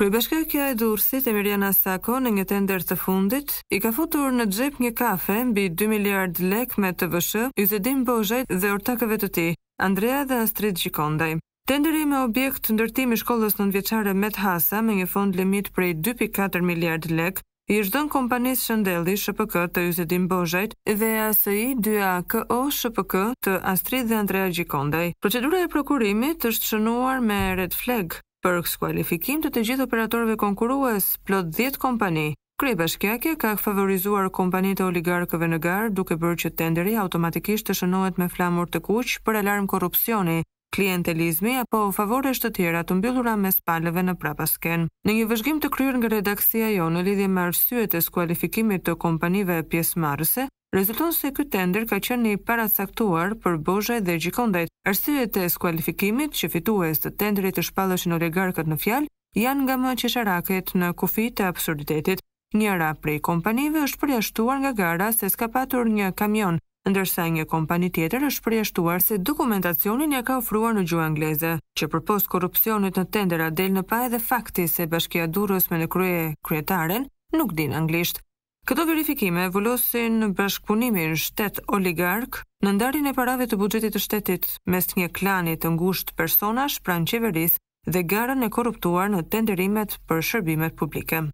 e kjo e Durrësit Emiriana Sako në një tender të fundit i ka futur në xhep një kafe mbi 2 miliard lek me TVSH, Yzedin Bozhet dhe ortakëve të tij, Andrea dhe Astrid Gjikondaj. Tenderi me objekt ndërtimi shkollës me Met Hasa me një fond limit prej 2.4 miliard lek i është dhënë kompanisë Shëndelli SHPK të Yzedin Bozhet dhe ASI 2AKO SHPK të Astrid dhe Andrea Gjikondaj. Procedura e prokurimit është shënuar me red flag Për kualifikim të të gjithë operatorëve konkurues, plot 10 kompani. Krye bashkjake ka favorizuar kompanit të oligarkëve në garë duke bërë që tenderi automatikisht të shënohet me flamur të kuqë për alarm korupcioni, klientelizmi apo favore të tjera të mbyllura me spalëve në prapasken. Në një vëzhgim të kryer nga redaksia jo në lidhje me arsyet e skualifikimit të kompanive pjesëmarrëse, Rezulton se këtë tender ka qënë një parat saktuar për bozhe dhe gjikondajt. Arsyet e skualifikimit që fitu e së tenderit të shpallësh në oligarkët në fjal, janë nga më qesharaket në kufi të absurditetit. Njëra prej kompanive është përjashtuar nga gara se s'ka patur një kamion, ndërsa një kompani tjetër është përjashtuar se dokumentacionin ja ka ofruar në gjua ngleze, që për post korupcionit në tendera del në pa edhe fakti se bashkja durës me në krye kryetaren nuk din anglisht. Këto verifikime vullosin në bashkëpunimin shtetë oligark në ndarin e parave të bugjetit të shtetit mes një klanit të ngusht personash pranë qeveris dhe garën e korruptuar në tenderimet për shërbimet publike.